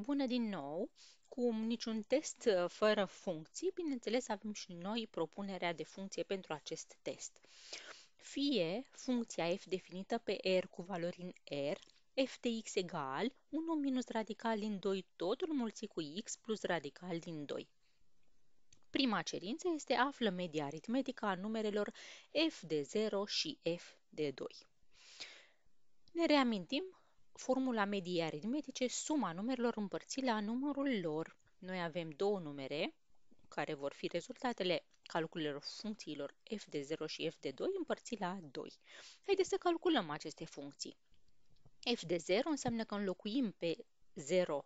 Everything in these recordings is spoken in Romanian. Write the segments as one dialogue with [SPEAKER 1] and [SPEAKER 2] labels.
[SPEAKER 1] bună din nou, Cum niciun test uh, fără funcții, bineînțeles avem și noi propunerea de funcție pentru acest test. Fie funcția f definită pe r cu valori în r, f de x egal 1 minus radical din 2 totul mulțit cu x plus radical din 2. Prima cerință este află media aritmetică a numerelor f de 0 și f de 2. Ne reamintim formula medie aritmetice, suma numerelor împărțit la numărul lor. Noi avem două numere, care vor fi rezultatele calculelor funcțiilor f de 0 și f de 2 împărțit la 2. Haideți să calculăm aceste funcții. f de 0 înseamnă că înlocuim pe 0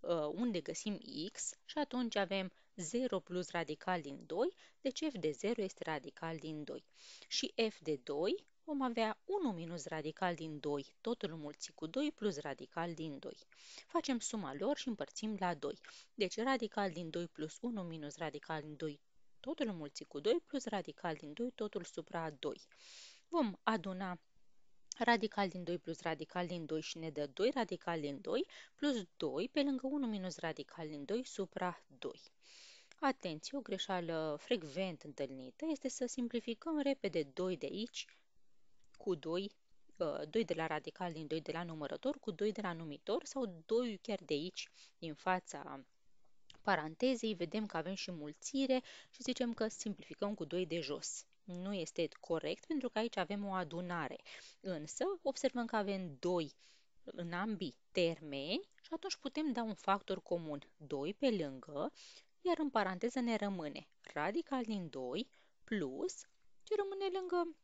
[SPEAKER 1] uh, unde găsim x și atunci avem 0 plus radical din 2, deci f de 0 este radical din 2. Și f de 2 vom avea 1 minus radical din 2, totul mulțit cu 2 plus radical din 2. Facem suma lor și împărțim la 2. Deci radical din 2 plus 1 minus radical din 2, totul mulțit cu 2 plus radical din 2, totul supra 2. Vom aduna radical din 2 plus radical din 2 și ne dă 2 radical din 2 plus 2 pe lângă 1 minus radical din 2 supra 2. Atenție, o greșeală frecvent întâlnită este să simplificăm repede 2 de aici cu 2, 2 uh, de la radical din 2 de la numărător cu 2 de la numitor sau 2 chiar de aici, din fața parantezei, vedem că avem și mulțire și zicem că simplificăm cu 2 de jos. Nu este corect pentru că aici avem o adunare, însă observăm că avem 2 în ambii termeni și atunci putem da un factor comun 2 pe lângă, iar în paranteză ne rămâne radical din 2 plus ce rămâne lângă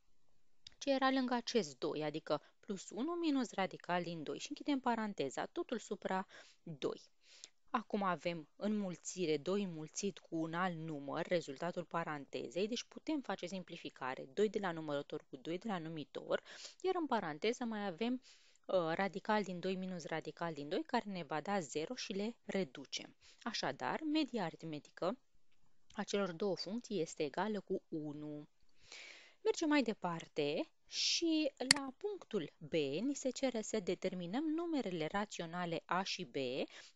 [SPEAKER 1] ce era lângă acest 2, adică plus 1 minus radical din 2 și închidem paranteza, totul supra 2. Acum avem înmulțire 2 înmulțit cu un alt număr, rezultatul parantezei, deci putem face simplificare 2 de la numărător cu 2 de la numitor, iar în paranteză mai avem uh, radical din 2 minus radical din 2 care ne va da 0 și le reducem. Așadar, media aritmetică a celor două funcții este egală cu 1. Mergem mai departe și la punctul B ni se cere să determinăm numerele raționale A și B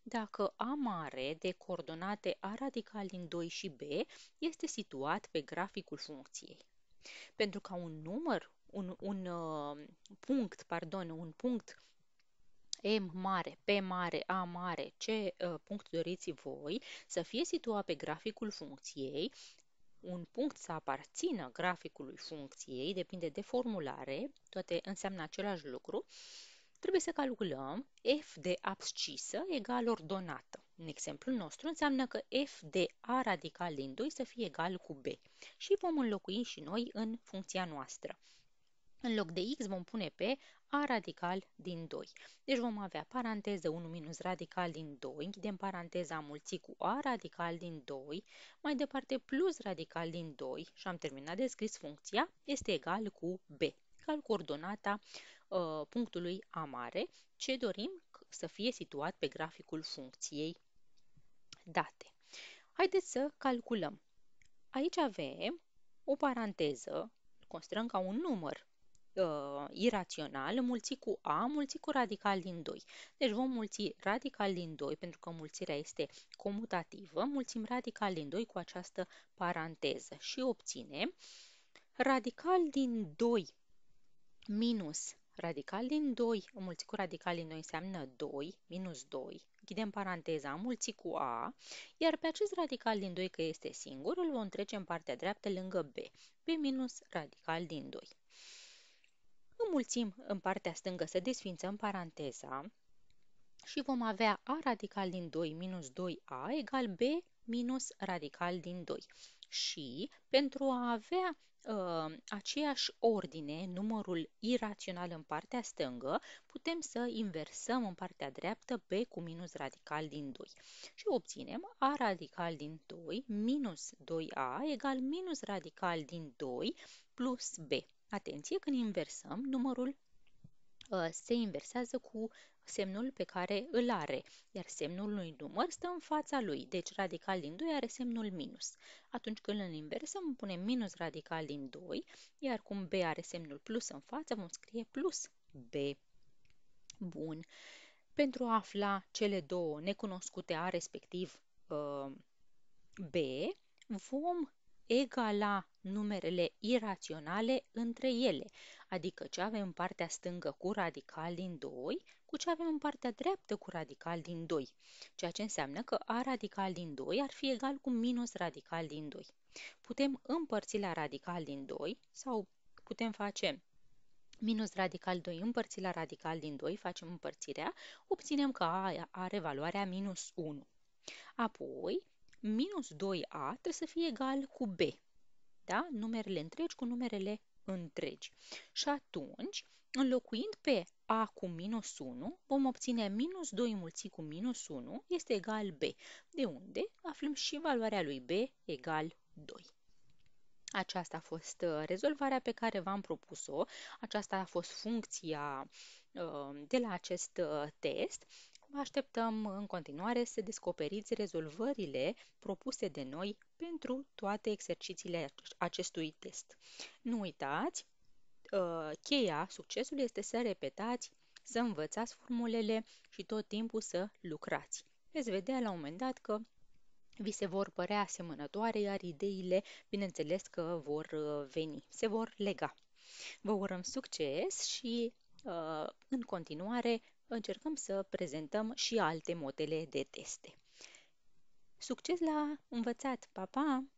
[SPEAKER 1] dacă A mare de coordonate A radical din 2 și B este situat pe graficul funcției. Pentru ca un număr, un, un uh, punct, pardon, un punct M mare, P mare, A mare, ce uh, punct doriți voi, să fie situat pe graficul funcției, un punct să aparțină graficului funcției, depinde de formulare, toate înseamnă același lucru, trebuie să calculăm f de abscisă egal ordonată. În exemplul nostru înseamnă că f de a radical din 2 să fie egal cu b și vom înlocui și noi în funcția noastră. În loc de x vom pune pe a radical din 2. Deci vom avea paranteză 1 minus radical din 2, închidem paranteza mulți cu a radical din 2, mai departe plus radical din 2 și am terminat de scris funcția, este egal cu b. Cal coordonata uh, ă, punctului A mare, ce dorim să fie situat pe graficul funcției date. Haideți să calculăm. Aici avem o paranteză, constrăm ca un număr uh, irațional mulți cu a mulți cu radical din 2. Deci vom mulți radical din 2 pentru că mulțirea este comutativă, mulțim radical din 2 cu această paranteză și obținem radical din 2 minus radical din 2, mulți cu radical din 2 înseamnă 2, minus 2, închidem paranteza, mulți cu A, iar pe acest radical din 2, că este singur, îl vom trece în partea dreaptă lângă B, B minus radical din 2. Înmulțim în partea stângă să desfințăm paranteza și vom avea a radical din 2 minus 2a egal b minus radical din 2. Și pentru a avea uh, aceeași ordine, numărul irațional în partea stângă, putem să inversăm în partea dreaptă b cu minus radical din 2. Și obținem a radical din 2 minus 2a egal minus radical din 2 plus b. Atenție, când inversăm, numărul ă, se inversează cu semnul pe care îl are, iar semnul unui număr stă în fața lui, deci radical din 2 are semnul minus. Atunci când îl inversăm, punem minus radical din 2, iar cum b are semnul plus în față, vom scrie plus b. Bun. Pentru a afla cele două necunoscute a respectiv ă, b, vom egala numerele iraționale între ele, adică ce avem în partea stângă cu radical din 2 cu ce avem în partea dreaptă cu radical din 2, ceea ce înseamnă că a radical din 2 ar fi egal cu minus radical din 2. Putem împărți la radical din 2 sau putem face minus radical 2 împărțit la radical din 2, facem împărțirea, obținem că a are valoarea minus 1. Apoi, minus 2a trebuie să fie egal cu b. Da? Numerele întregi cu numerele întregi. Și atunci, înlocuind pe a cu minus 1, vom obține minus 2 mulțit cu minus 1 este egal b, de unde aflăm și valoarea lui b egal 2. Aceasta a fost uh, rezolvarea pe care v-am propus-o, aceasta a fost funcția uh, de la acest uh, test Așteptăm în continuare să descoperiți rezolvările propuse de noi pentru toate exercițiile acestui test. Nu uitați, ă, cheia succesului este să repetați, să învățați formulele și tot timpul să lucrați. Veți vedea la un moment dat că vi se vor părea asemănătoare, iar ideile, bineînțeles că vor ă, veni, se vor lega. Vă urăm succes și, ă, în continuare, încercăm să prezentăm și alte modele de teste. Succes la învățat! Pa, pa!